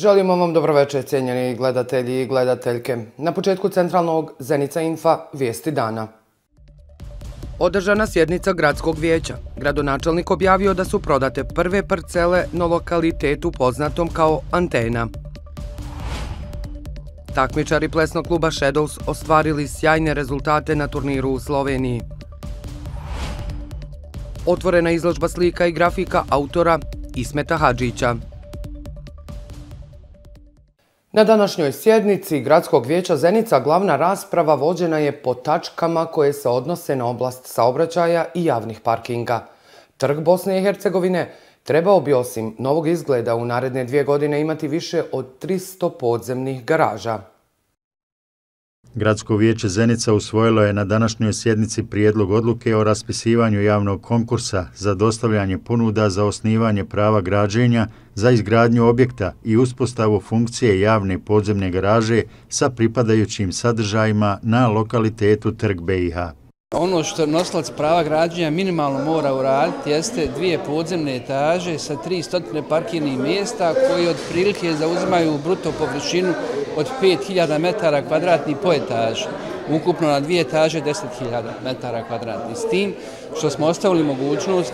Želimo vam dobroveče, cijenjeni gledatelji i gledateljke. Na početku centralnog Zenica Infa, vijesti dana. Održana sjednica Gradskog vijeća. Gradonačelnik objavio da su prodate prve parcele na lokalitetu poznatom kao antena. Takmičari plesnog kluba Shadows ostvarili sjajne rezultate na turniru u Sloveniji. Otvorena izložba slika i grafika autora Ismeta Hadžića. Na današnjoj sjednici Gradskog vijeća Zenica glavna rasprava vođena je po tačkama koje se odnose na oblast saobraćaja i javnih parkinga. Trg Bosne i Hercegovine trebao bi osim novog izgleda u naredne dvije godine imati više od 300 podzemnih garaža. Gradsko vijeće Zenica usvojilo je na današnjoj sjednici prijedlog odluke o raspisivanju javnog konkursa za dostavljanje ponuda za osnivanje prava građenja za izgradnju objekta i uspostavu funkcije javne podzemne garaže sa pripadajućim sadržajima na lokalitetu Trg BiH. Ono što noslac prava građenja minimalno mora uraditi jeste dvije podzemne etaže sa 300 parkirnih mjesta koji od prilike zauzimaju bruto površinu od 5000 metara kvadratni poetaž, ukupno na dvije etaže 10.000 metara kvadratni. S tim što smo ostavili mogućnost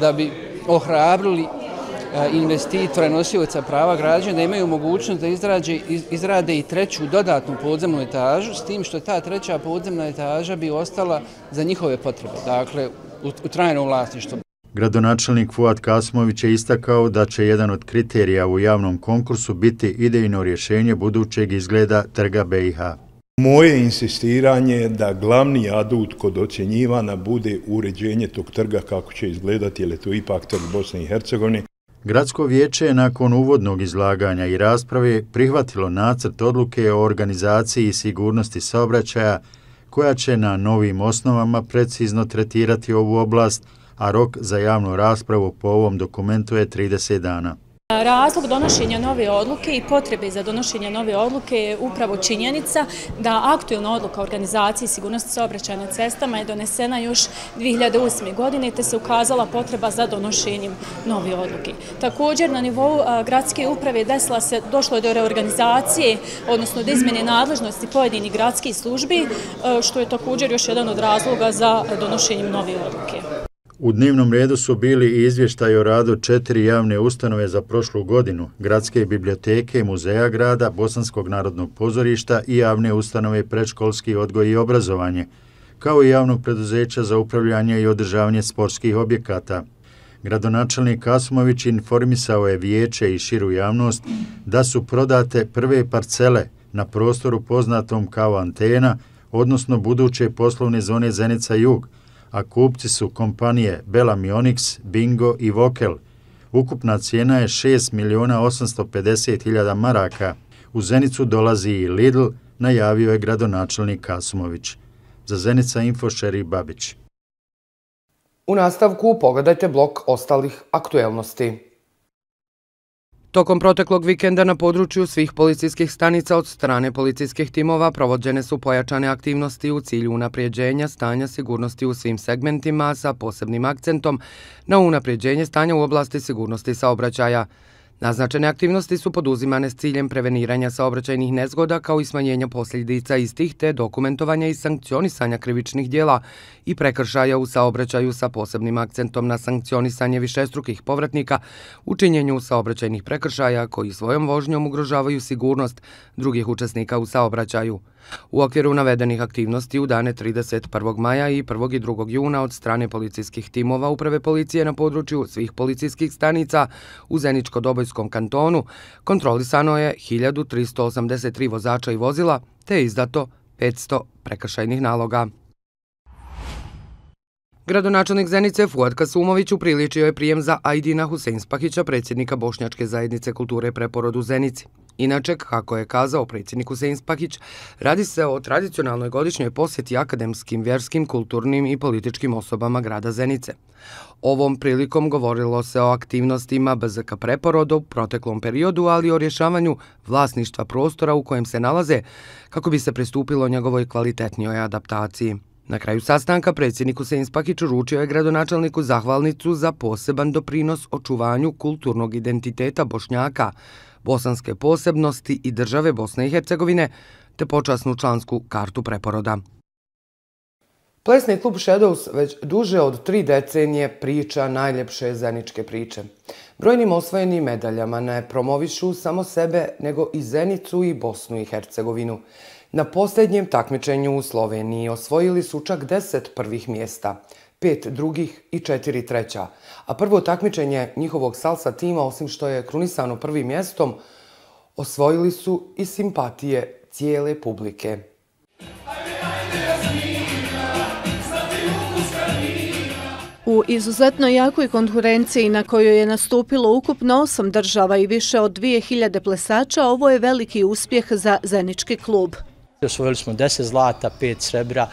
da bi ohrabrili e, investitore, nosioca prava građana, da imaju mogućnost da izrađe, izrade i treću dodatnu podzemnu etažu, s tim što ta treća podzemna etaža bi ostala za njihove potrebe, dakle, u, u trajnom vlasništvu. Gradonačelnik Fuad Kasmović je istakao da će jedan od kriterija u javnom konkursu biti idejno rješenje budućeg izgleda trga BiH. Moje insistiranje je da glavni adut kod ocjenjivana bude uređenje tog trga kako će izgledati, jer je to ipak trg Bosne i Hercegovine. Gradsko vijeće je nakon uvodnog izlaganja i rasprave prihvatilo nacrt odluke o organizaciji i sigurnosti saobraćaja koja će na novim osnovama precizno tretirati ovu oblast, a rok za javnu raspravu po ovom dokumentu je 30 dana. Razlog donošenja nove odluke i potrebe za donošenje nove odluke je upravo činjenica da aktuelna odluka organizacije sigurnosti saobraćaja na cestama je donesena još 2008. godine te se ukazala potreba za donošenjem nove odluke. Također na nivou gradske uprave došlo je do reorganizacije, odnosno do izmene nadležnosti pojedini gradski službi, što je također još jedan od razloga za donošenjem nove odluke. U dnevnom redu su bili i izvještaj o radu četiri javne ustanove za prošlu godinu, Gradske biblioteke, Muzeja grada, Bosanskog narodnog pozorišta i javne ustanove prečkolski odgoj i obrazovanje, kao i javnog preduzeća za upravljanje i održavanje sportskih objekata. Gradonačelnik Kasmović informisao je viječe i širu javnost da su prodate prve parcele na prostoru poznatom kao antena, odnosno buduće poslovne zone Zenica-Jug, a kupci su kompanije Bela Mionix, Bingo i Vokel. Ukupna cijena je 6 miliona 850 hiljada maraka. U Zenicu dolazi i Lidl, najavio je gradonačelnik Kasumović. Za Zenica Infošeri Babić. U nastavku pogledajte blok ostalih aktuelnosti. Tokom proteklog vikenda na području svih policijskih stanica od strane policijskih timova provođene su pojačane aktivnosti u cilju unaprijeđenja stanja sigurnosti u svim segmentima sa posebnim akcentom na unaprijeđenje stanja u oblasti sigurnosti saobraćaja. Naznačene aktivnosti su poduzimane s ciljem preveniranja saobraćajnih nezgoda kao i smanjenja posljedica istih te dokumentovanja i sankcionisanja krivičnih dijela i prekršaja u saobraćaju sa posebnim akcentom na sankcionisanje višestrukih povratnika u činjenju saobraćajnih prekršaja koji svojom vožnjom ugrožavaju sigurnost drugih učesnika u saobraćaju. U okviru navedenih aktivnosti u dane 31. maja i 1. i 2. juna od strane policijskih timova Uprave policije na području svih policijskih stanica u Zeničko-Dobojskom kantonu kontrolisano je 1383 vozača i vozila te izdato 500 prekršajnih naloga. Gradonačelnik Zenice Fuad Kasumović upriličio je prijem za Ajdina Husein Spahića, predsjednika Bošnjačke zajednice kulture preporodu Zenici. Inače, kako je kazao predsjednik Husein Spahić, radi se o tradicionalnoj godišnjoj posjeti akademskim, vjerskim, kulturnim i političkim osobama grada Zenice. Ovom prilikom govorilo se o aktivnostima BZK preporodu, proteklom periodu, ali i o rješavanju vlasništva prostora u kojem se nalaze, kako bi se pristupilo njegovoj kvalitetnijoj adaptaciji. Na kraju sastanka predsjedniku Sejnspahić uručio je gradonačelniku zahvalnicu za poseban doprinos očuvanju kulturnog identiteta Bošnjaka, bosanske posebnosti i države Bosne i Hercegovine, te počasnu člansku kartu preporoda. Plesni klub Shadows već duže od tri decenije priča najljepše zeničke priče. Brojnim osvojenim medaljama ne promovišu samo sebe, nego i Zenicu i Bosnu i Hercegovinu. Na posljednjem takmičenju u Sloveniji osvojili su čak 10 prvih mjesta, pet drugih i četiri treća, a prvo takmičenje njihovog salsa tima, osim što je krunisano prvim mjestom, osvojili su i simpatije cijele publike. U izuzetno jakoj konkurenciji na kojoj je nastupilo ukupno osam država i više od 2000 plesača, ovo je veliki uspjeh za Zenički klub. Osvojili smo 10 zlata, 5 srebra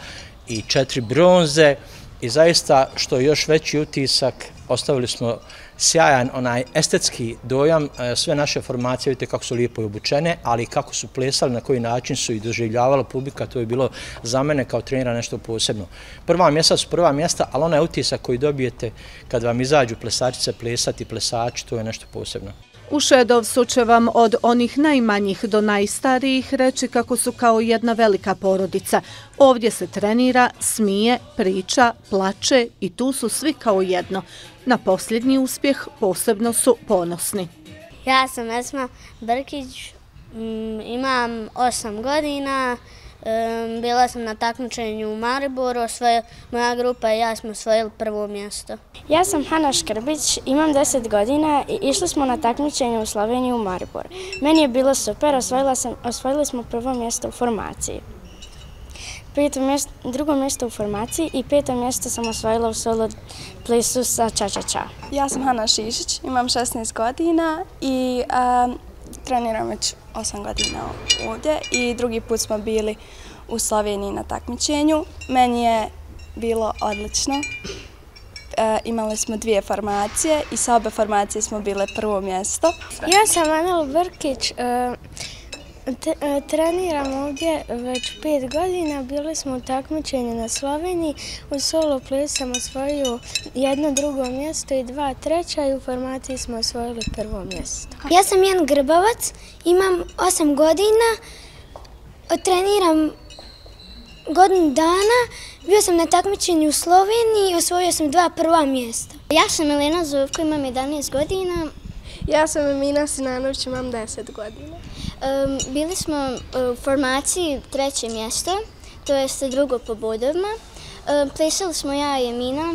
i 4 bronze i zaista što je još veći utisak, ostavili smo sjajan onaj estetski dojam, e, sve naše formacije, vidite kako su lijepo obučene, ali kako su plesali, na koji način su i doživljavala publika, to je bilo za mene kao trenera nešto posebno. Prva mjesta su prva mjesta, ali onaj utisak koji dobijete kad vam izađu plesačice plesati, plesači, to je nešto posebno. U Šedovsu će vam od onih najmanjih do najstarijih reći kako su kao jedna velika porodica. Ovdje se trenira, smije, priča, plače i tu su svi kao jedno. Na posljednji uspjeh posebno su ponosni. Ja sam Esma Brkić, mm, imam osam godina Bila sam na takmičenju u Mariboru, moja grupa i ja smo osvojili prvo mjesto. Ja sam Hana Škrbić, imam 10 godina i išli smo na takmičenje u Sloveniji u Maribor. Meni je bilo super, osvojili smo prvo mjesto u formaciji. Drugo mjesto u formaciji i peto mjesto sam osvojila u solo plesu sa Ča-Ča-Ča. Ja sam Hana Šišić, imam 16 godina i treniram već osam godina ovdje i drugi put smo bili u Sloveniji na takmičenju. Meni je bilo odlično. E, imali smo dvije formacije i sa obe formacije smo bile prvo mjesto. Ja sam Anel Brkić, e, E, treniram ovdje već pet godina. Bili smo u takmičenju na Sloveniji. U solo plesu sam osvojio jedno drugo mjesto i dva treća i u formaciji smo osvojili prvo mjesto. Ja sam Jan Grbavac, imam osam godina. Treniram godinu dana. Bio sam na takmičenju u Sloveniji i osvojio sam dva prva mjesta. Ja sam Elena Zovko, imam 11 godina. Ja sam Emina Sinanović, imam 10 godina. Um, bili smo e, u formaciji treće mjesto, to jeste drugo po bodovima. Um, plesali smo ja i Emina.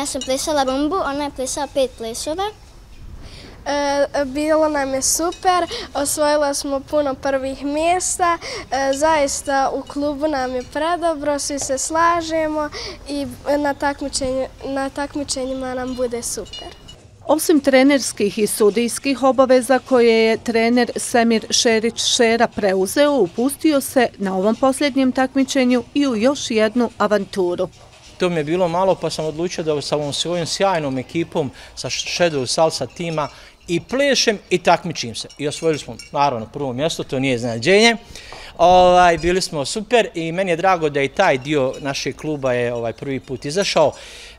ja sam plesala rumbu, ona je plesala pet plesova. E, bilo nam je super, osvojila smo puno prvih mjesta, zaista u klubu nam je predobro, svi se slažemo i na, takmičenju, na takmičenjima nam bude super. Osim trenerskih i sudijskih obaveza koje je trener Semir Šerić Šera preuzeo, upustio se na ovom posljednjem takmičenju i u još jednu avanturu. To mi je bilo malo pa sam odlučio da sa ovom svojom sjajnom ekipom sa Shadow Salsa tima i plešem i takmičim se. I osvojili smo naravno prvo mjesto, to nije znađenje. Ovaj, bili smo super i meni je drago da i taj dio našeg kluba je ovaj, prvi put izašao.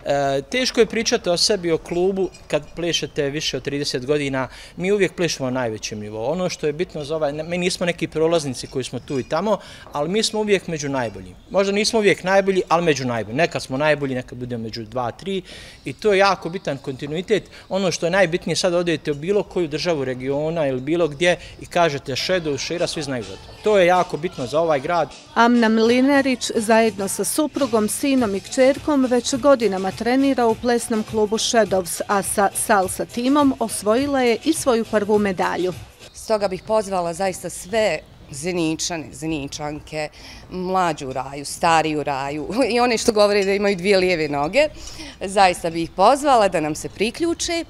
E, teško je pričati o sebi, o klubu, kad plešete više od 30 godina, mi uvijek plešemo na najvećem nivou. Ono što je bitno za ovaj, mi nismo neki prolaznici koji smo tu i tamo, ali mi smo uvijek među najboljim. Možda nismo uvijek najbolji, ali među najboljim. Nekad smo najbolji, nekad budemo među dva, tri. I to je jako bitan kontinuitet. Ono što je najbitnije, sad odijete u bilo koju državu regiona ili bilo gdje i kažete šedu, šira, svi znaju za to. To je jako bitno za ovaj grad. Amna Mlinarić zajedno sa suprugom, sinom i kćerkom već godinama trenira u plesnom klubu Shadows, a sa salsa timom osvojila je i svoju prvu medalju. Stoga bih pozvala zaista sve zeničane, zeničanke, mlađu raju, stariju raju i one što govore da imaju dvije lijeve noge, zaista bih pozvala da nam se priključe. E,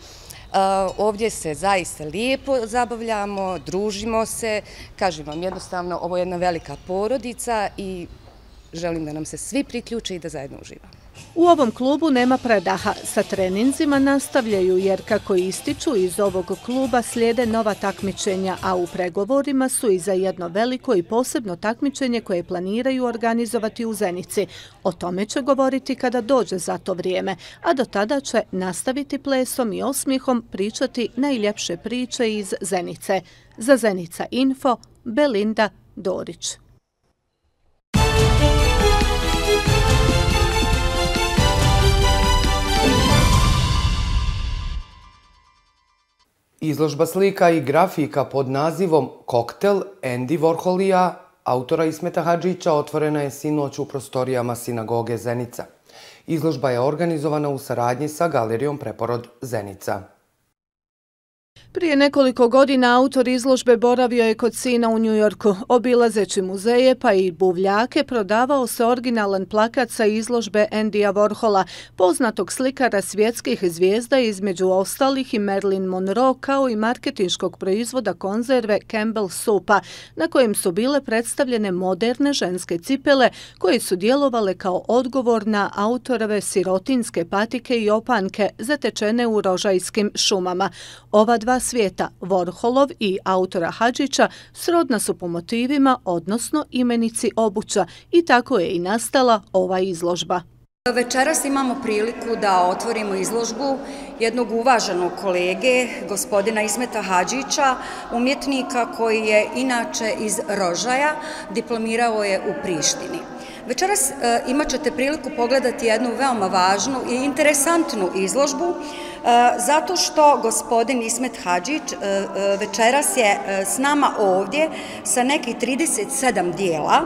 ovdje se zaista lijepo zabavljamo, družimo se, kažem vam jednostavno, ovo je jedna velika porodica i želim da nam se svi priključe i da zajedno uživamo. U ovom klubu nema predaha. Sa treninzima nastavljaju jer, kako ističu, iz ovog kluba slijede nova takmičenja, a u pregovorima su i za jedno veliko i posebno takmičenje koje planiraju organizovati u Zenici. O tome će govoriti kada dođe za to vrijeme, a do tada će nastaviti plesom i osmihom pričati najljepše priče iz Zenice. Za Zenica Info, Belinda Dorić. Izložba slika i grafika pod nazivom Koktel Andy Warholija autora Ismeta Hadžića otvorena je sinoć u prostorijama sinagoge Zenica. Izložba je organizovana u saradnji sa galerijom Preporod Zenica. Prije nekoliko godina autor izložbe boravio je kod sina u Njujorku. Obilazeći muzeje pa i buvljake prodavao se originalan plakat sa izložbe Andy'a Warhola, poznatog slikara svjetskih zvijezda između ostalih i Marilyn Monroe kao i marketinškog proizvoda konzerve Campbell Soupa, na kojim su bile predstavljene moderne ženske cipele koje su djelovale kao odgovor na autorove sirotinske patike i opanke zatečene u rožajskim šumama. Ova dva svijeta, Vorholov i autora Hadžića srodna su po motivima, odnosno imenici obuća i tako je i nastala ova izložba. Večeras imamo priliku da otvorimo izložbu jednog uvaženog kolege, gospodina Ismeta Hadžića, umjetnika koji je inače iz Rožaja, diplomirao je u Prištini. Večeras e, imat ćete priliku pogledati jednu veoma važnu i interesantnu izložbu, e, zato što gospodin Ismet Hadžić e, večeras je s nama ovdje sa nekih 37 dijela,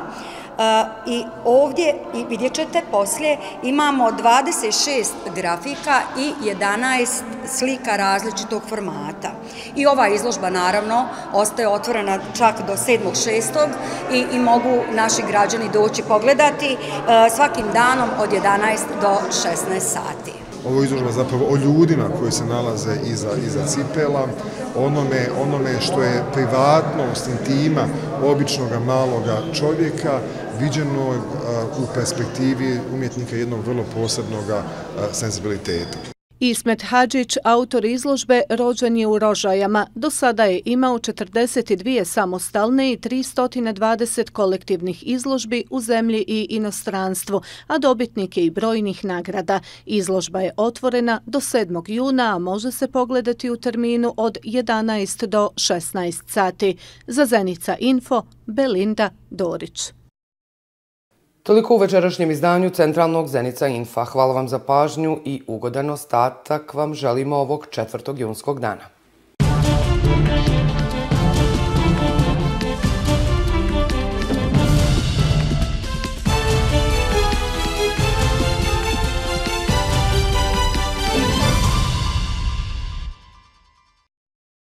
I ovdje, vidjet ćete poslije, imamo 26 grafika i 11 slika različitog formata. I ova izložba naravno ostaje otvorena čak do 7.6. I, i mogu naši građani doći pogledati e, svakim danom od 11 do 16 sati. Ovo je izložba zapravo o ljudima koji se nalaze iza, iza cipela, onome, onome što je privatnost intima običnog maloga čovjeka, viđeno eh, u perspektivi umjetnika jednog vrlo posebnog eh, senzibiliteta. Ismet Hadžić, autor izložbe, rođen je u Rožajama. Do sada je imao 42 samostalne i 320 kolektivnih izložbi u zemlji i inostranstvu, a dobitnik je i brojnih nagrada. Izložba je otvorena do 7. juna, a može se pogledati u terminu od 11 do 16 sati. Za Zenica Info, Belinda Dorić. Toliko u večerašnjem izdanju Centralnog Zenica Infa. Hvala vam za pažnju i ugodan ostatak vam želimo ovog 4. junskog dana.